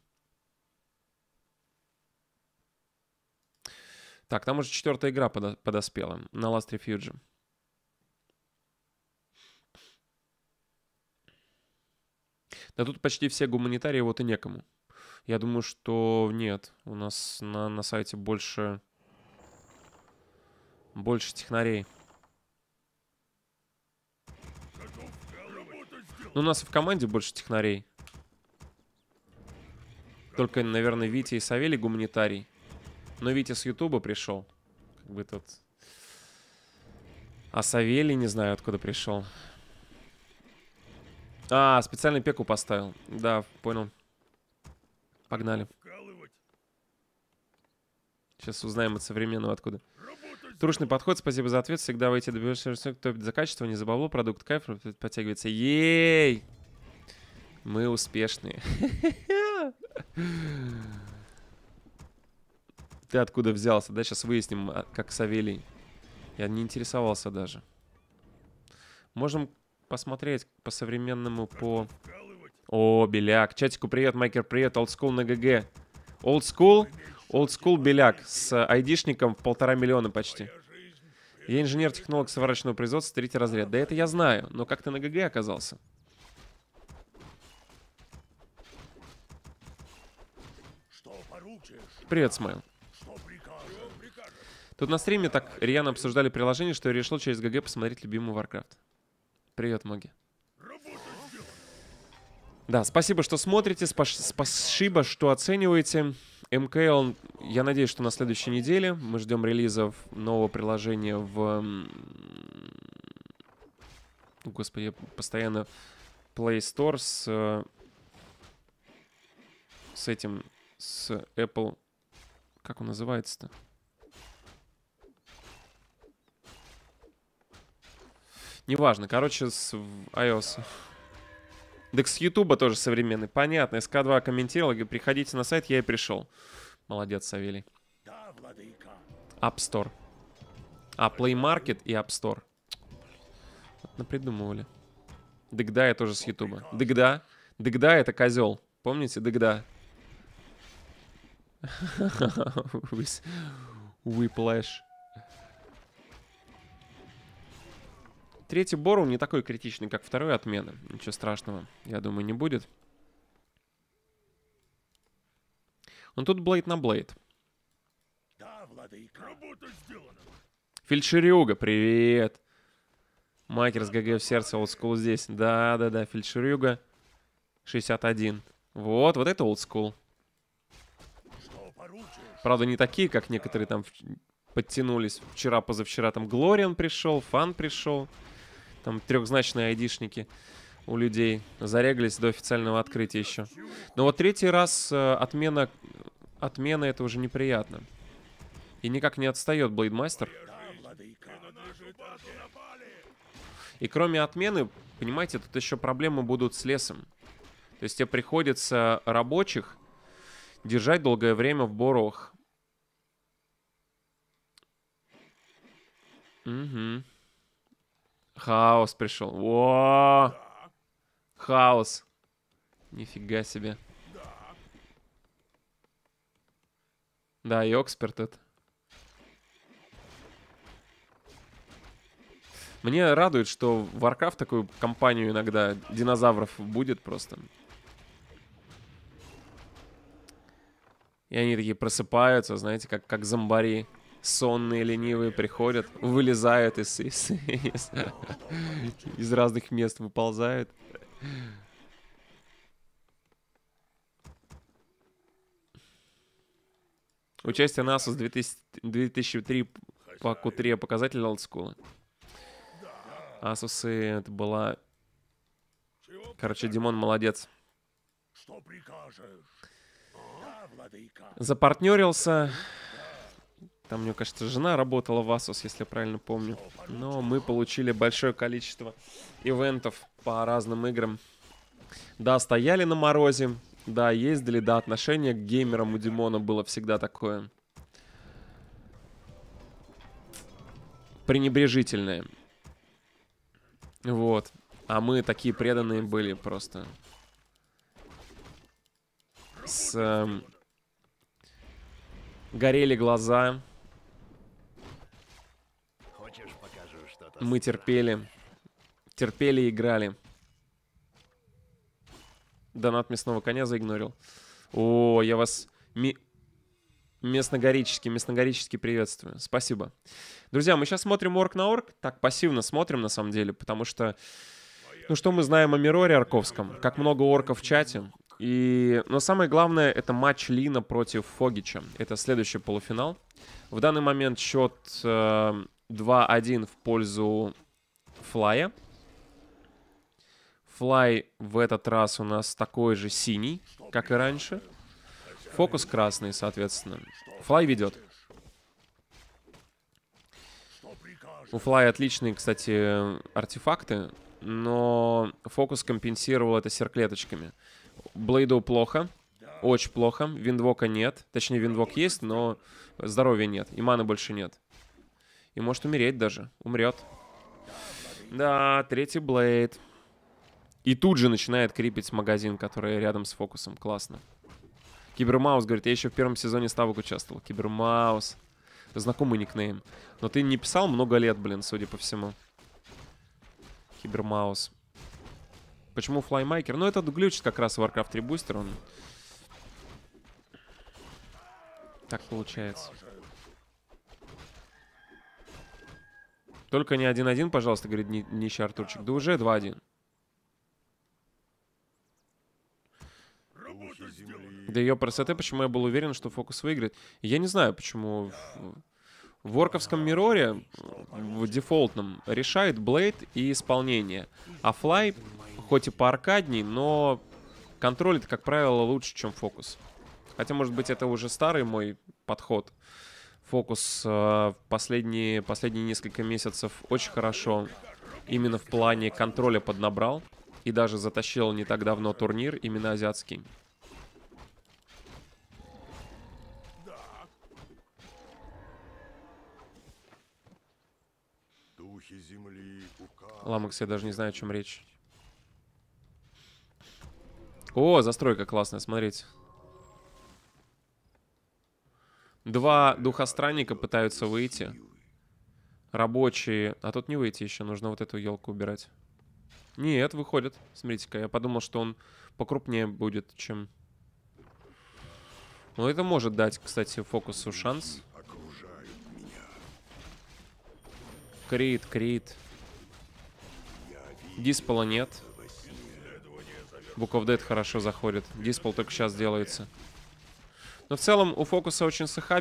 Так, там уже четвертая игра подоспела на Last Refuge. Да тут почти все гуманитарии, вот и некому. Я думаю, что нет. У нас на, на сайте больше... Больше технарей. Ну, у нас в команде больше технарей. Только, наверное, Витя и Савелий гуманитарий. Но Витя с Ютуба пришел. Как бы тут... А Савелий не знаю, откуда пришел. А, специальный пеку поставил. Да, понял. Погнали. Сейчас узнаем от современного откуда. Трушный подход, спасибо за ответ. Всегда выйти добиваешься, кто топит за качество, не за бабло, продукт кайф, подтягивается. Ей! Мы успешные. Ты откуда взялся, да? Сейчас выясним, а, как Савелий. Я не интересовался даже. Можем посмотреть по современному, по... О, Беляк. Чатику привет, Майкер привет, олдскул на ГГ. Олдскул? Олдскул Беляк с айдишником в полтора миллиона почти. Я инженер-технолог соварочного производства, третий разряд. Да это я знаю, но как ты на ГГ оказался? Привет, Смайл. Тут на стриме так рьяно обсуждали приложение, что я решил через ГГ посмотреть любимый Warcraft. Привет, Моги. Да, спасибо, что смотрите, спасибо, что оцениваете. МКЛ, я надеюсь, что на следующей неделе мы ждем релизов нового приложения в... Господи, постоянно Play Store с... Э, с этим, с Apple... Как он называется-то? Неважно, короче, с iOS. Так с Ютуба тоже современный. Понятно. СК-2 комментировал. Говорит, приходите на сайт, я и пришел. Молодец, Савелий. Да, владыка. App Store. А, Play Market и App Store. Вот напридумывали. Дыгда я тоже с Ютуба. Дыгда. Дыгда это козел. Помните, Дыгда? Whiplash. Третий Бору не такой критичный, как второй отмена. Ничего страшного, я думаю, не будет. Но ну, тут Блейд на Блейд. Да, владыка. Работа сделана. Фельдшерюга, привет. Макер с ГГ в сердце, олдскул здесь. Да-да-да, фельдшерюга. 61. Вот, вот это олдскул. Правда, не такие, как некоторые там подтянулись. Вчера, позавчера там Глориан пришел, Фан пришел. Там трехзначные айдишники у людей. Зарегались до официального открытия еще. Но вот третий раз э, отмена... Отмена это уже неприятно. И никак не отстает Блейдмастер. И кроме отмены, понимаете, тут еще проблемы будут с лесом. То есть тебе приходится рабочих держать долгое время в борох. Угу. Хаос пришел. О! Хаос. Нифига себе. Да, и эксперт этот. Мне радует, что Warcraft такую компанию иногда динозавров будет просто. И они такие просыпаются, знаете, как, как зомбари сонные, ленивые приходят, вылезают из, из, из, из разных мест, выползают. Участие НАСА с 2003 по Q3 показатель олдскула. Асусы это была... Короче, Димон молодец. А? Запартнерился там, мне кажется, жена работала в Asus, если я правильно помню. Но мы получили большое количество ивентов по разным играм. Да, стояли на морозе, да, ездили, да, отношение к геймерам у Димона было всегда такое. Пренебрежительное. Вот. А мы такие преданные были просто. С... Эм, горели глаза. Мы терпели. Терпели и играли. Донат мясного коня заигнорил. О, я вас... Ми... Местногорически, местногорически приветствую. Спасибо. Друзья, мы сейчас смотрим орк на орк, Так, пассивно смотрим, на самом деле, потому что... Ну, что мы знаем о Мироре Арковском? Как много орков в чате. И... Но самое главное, это матч Лина против Фогича. Это следующий полуфинал. В данный момент счет э, 2-1 в пользу Флая. Флай в этот раз у нас такой же синий, как и раньше. Фокус красный, соответственно. Флай ведет. У Флая отличные, кстати, артефакты, но фокус компенсировал это серклеточками. Блейду плохо, очень плохо, виндвока нет. Точнее, виндвок есть, но здоровья нет, и маны больше нет. И может умереть даже. Умрет. Да, третий Блейд. И тут же начинает крипить магазин, который рядом с фокусом. Классно. Кибермаус говорит, я еще в первом сезоне ставок участвовал. Кибермаус. Знакомый никнейм. Но ты не писал много лет, блин, судя по всему. Кибермаус. Почему флаймайкер? Ну, этот глючит как раз Warcraft 3 бустер. Он... Так получается. Только не 1-1, пожалуйста, говорит нищий Артурчик. Да уже 2-1. Да ее красоты, почему я был уверен, что фокус выиграет. Я не знаю, почему в, в Орковском Мироре, в дефолтном, решает Блейд и исполнение. А Флай, хоть и по аркадней, но контролит, как правило, лучше, чем фокус. Хотя, может быть, это уже старый мой подход фокус в э, последние, последние несколько месяцев очень хорошо именно в плане контроля поднабрал. И даже затащил не так давно турнир, именно азиатский. Ламакс, я даже не знаю, о чем речь. О, застройка классная, смотрите. Два духостранника пытаются выйти. Рабочие. А тут не выйти еще, нужно вот эту елку убирать. Нет, выходит. Смотрите-ка, я подумал, что он покрупнее будет, чем... Ну, это может дать, кстати, фокусу шанс. Крит, крит. Диспола нет. Book of Dead хорошо заходит. Диспол только сейчас делается. Но в целом у фокуса очень саха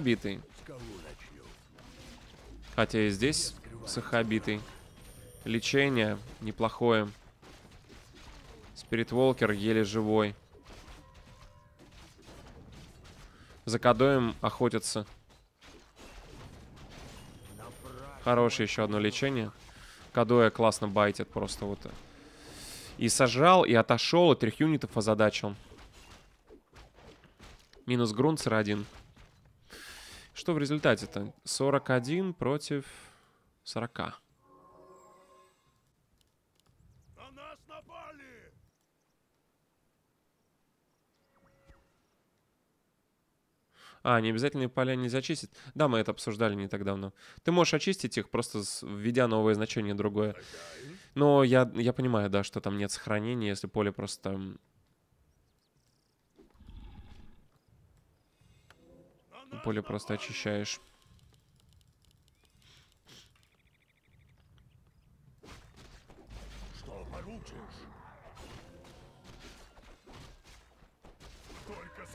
Хотя и здесь саха Лечение неплохое. Спирит Волкер еле живой. За Кадоем охотятся. Хорошее еще одно лечение. Кадоя классно байтит просто вот. И сажал, и отошел, и трех юнитов озадачил. Минус грунт один. Что в результате-то? 41 против 40. На нас напали! А, необязательные поля не зачистить? Да, мы это обсуждали не так давно. Ты можешь очистить их, просто введя новое значение другое. Но я, я понимаю, да, что там нет сохранения, если поле просто поле просто очищаешь. Что получишь? Только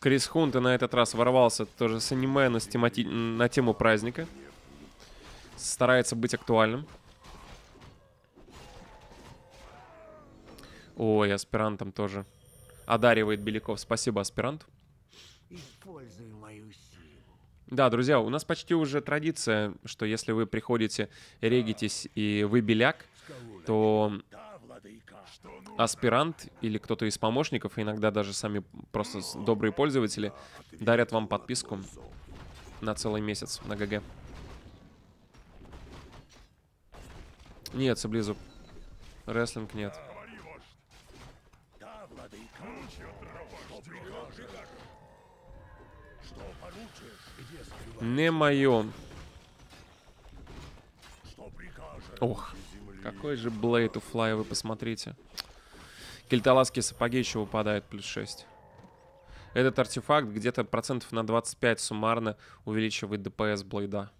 Крис Хунта на этот раз ворвался тоже с аниме на, темати... на тему праздника. Старается быть актуальным. Ой, аспирантом тоже. Одаривает Беляков. Спасибо, аспирант. Используй мою силу. Да, друзья, у нас почти уже традиция, что если вы приходите, регитесь и вы беляк, то аспирант или кто-то из помощников, иногда даже сами просто добрые пользователи, дарят вам подписку на целый месяц на ГГ. Нет, саблизуб. Рестлинг нет. Не майон. Ох, какой же Блейд у Флая, вы посмотрите. Кельталасские сапоги еще выпадают, плюс 6. Этот артефакт где-то процентов на 25 суммарно увеличивает ДПС Блейда.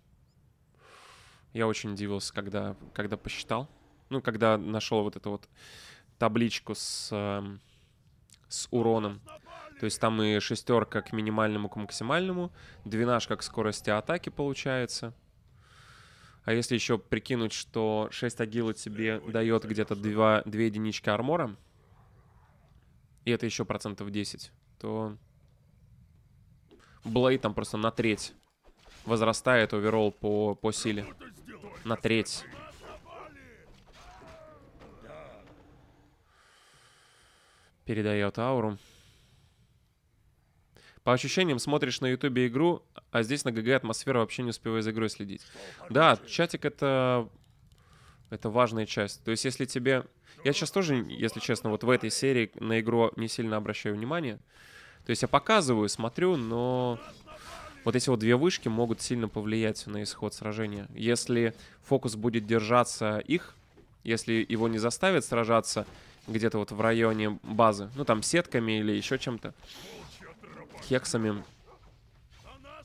Я очень удивился, когда, когда посчитал. Ну, когда нашел вот эту вот табличку с, э, с уроном. То есть там и шестерка к минимальному, к максимальному, двенашка к скорости атаки получается. А если еще прикинуть, что 6 агила тебе дает где-то 2, 2 единички армора, и это еще процентов 10, то Блейд там просто на треть возрастает оверолл по, по силе. На треть. Передает ауру по ощущениям смотришь на Ютубе игру, а здесь на ГГ атмосфера вообще не успеваешь за игрой следить. Да, чатик это это важная часть. То есть если тебе... Я сейчас тоже, если честно, вот в этой серии на игру не сильно обращаю внимание. То есть я показываю, смотрю, но вот эти вот две вышки могут сильно повлиять на исход сражения. Если фокус будет держаться их, если его не заставят сражаться где-то вот в районе базы, ну там сетками или еще чем-то, хексами,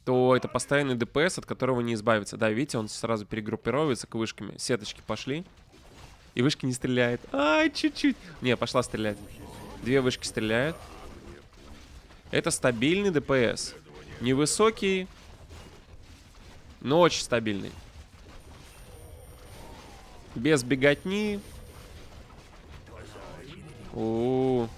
то это постоянный ДПС, от которого не избавиться. Да, видите, он сразу перегруппировывается к вышками. Сеточки пошли. И вышки не стреляет. Ай, чуть-чуть. Не, пошла стрелять. Две вышки стреляют. Это стабильный ДПС. Невысокий, но очень стабильный. Без беготни. У, -у, -у.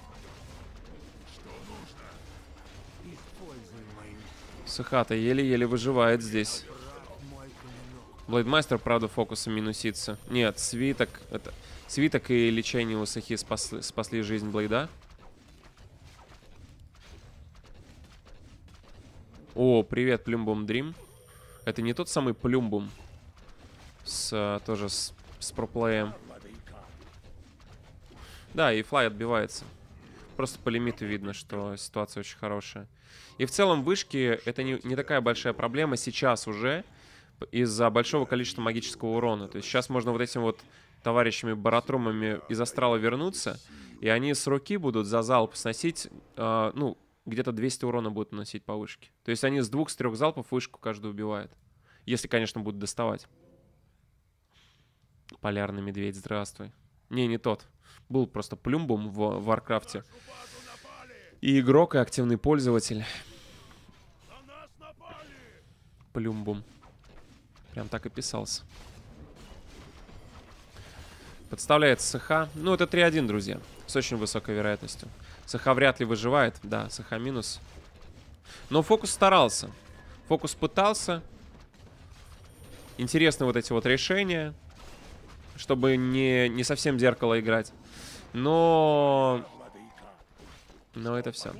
Хата еле-еле выживает здесь. Блейдмастер, правда, фокусы минусится. Нет, свиток... Это... Свиток и лечение у Сахи спасли, спасли жизнь Блейда. О, привет, Плюмбум Дрим. Это не тот самый Плюмбум. С, а, тоже с, с проплеем. Да, и Флай отбивается просто по лимиту видно, что ситуация очень хорошая. И в целом вышки это не, не такая большая проблема сейчас уже из-за большого количества магического урона. То есть сейчас можно вот этим вот товарищами баратрумами из астрала вернуться, и они с руки будут за залп сносить, э, ну, где-то 200 урона будут наносить по вышке. То есть они с двух, с трех залпов вышку каждую убивают, Если, конечно, будут доставать. Полярный медведь, здравствуй. Не, не тот был просто плюмбом в Варкрафте. И игрок, и активный пользователь. плюмбум, Прям так и писался. Подставляет СХ. Ну, это 3-1, друзья. С очень высокой вероятностью. СХ вряд ли выживает. Да, СХ минус. Но фокус старался. Фокус пытался. Интересны вот эти вот решения. Чтобы не, не совсем зеркало играть. Но... Но это все.